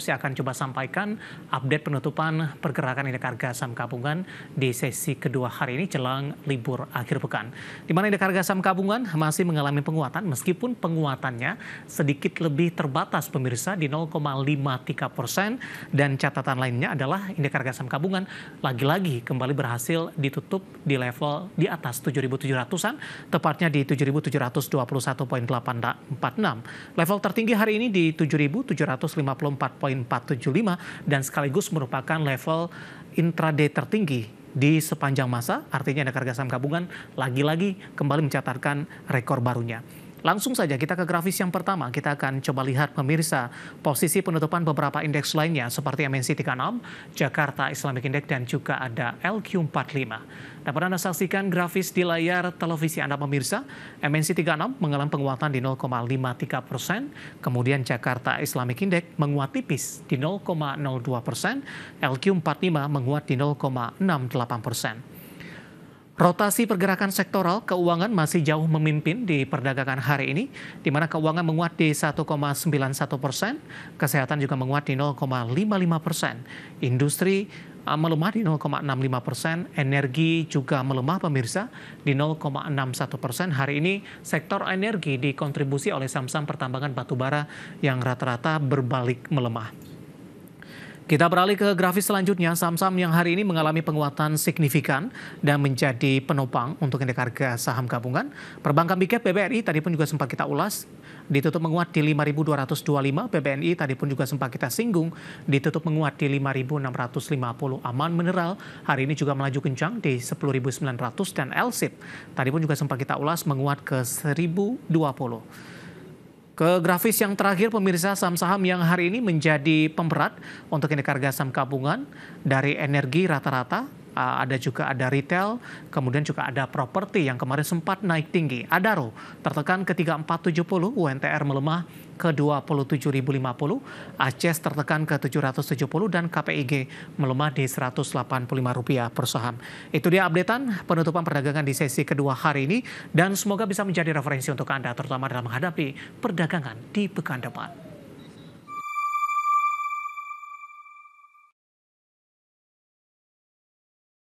saya akan coba sampaikan update penutupan pergerakan indeks harga saham gabungan di sesi kedua hari ini jelang libur akhir pekan. Di mana indeks harga saham gabungan masih mengalami penguatan meskipun penguatannya sedikit lebih terbatas pemirsa di 0,53 persen dan catatan lainnya adalah indeks harga saham gabungan lagi-lagi kembali berhasil ditutup di level di atas 7.700-an tepatnya di 7.721.846. Level tertinggi hari ini di 7.754 0,475 dan sekaligus merupakan level intraday tertinggi di sepanjang masa, artinya ada harga saham gabungan lagi-lagi kembali mencatatkan rekor barunya. Langsung saja kita ke grafis yang pertama. Kita akan coba lihat pemirsa posisi penutupan beberapa indeks lainnya seperti MNC 36, Jakarta Islamic Index dan juga ada LQ45. Dapat Anda saksikan grafis di layar televisi Anda pemirsa. MNC 36 mengalami penguatan di 0,53 persen. Kemudian Jakarta Islamic Index menguat tipis di 0,02 persen. LQ45 menguat di 0,68 persen. Rotasi pergerakan sektoral keuangan masih jauh memimpin di perdagangan hari ini, di mana keuangan menguat di 1,91 persen, kesehatan juga menguat di 0,55 persen, industri melemah di 0,65 persen, energi juga melemah pemirsa di 0,61 persen. Hari ini sektor energi dikontribusi oleh saham-saham pertambangan batubara yang rata-rata berbalik melemah. Kita beralih ke grafis selanjutnya, saham-saham yang hari ini mengalami penguatan signifikan dan menjadi penopang untuk indeks harga saham gabungan. Perbankan Big BBRI tadi pun juga sempat kita ulas, ditutup menguat di 5.225, BBNI tadi pun juga sempat kita singgung, ditutup menguat di 5.650. Aman Mineral hari ini juga melaju kencang di 10.900 dan Elsip tadi pun juga sempat kita ulas menguat ke 1.020. Ke grafis yang terakhir pemirsa saham-saham yang hari ini menjadi pemberat untuk indeks harga saham gabungan dari energi rata-rata Eh, ada juga ada retail, kemudian juga ada properti yang kemarin sempat naik tinggi. Adaro tertekan ke 3470, UNTR melemah ke 27.050, Aceh tertekan ke 770 dan KPIG melemah di 185 rupiah per saham. Itu dia updatean penutupan perdagangan di sesi kedua hari ini dan semoga bisa menjadi referensi untuk Anda terutama dalam menghadapi perdagangan di pekan depan.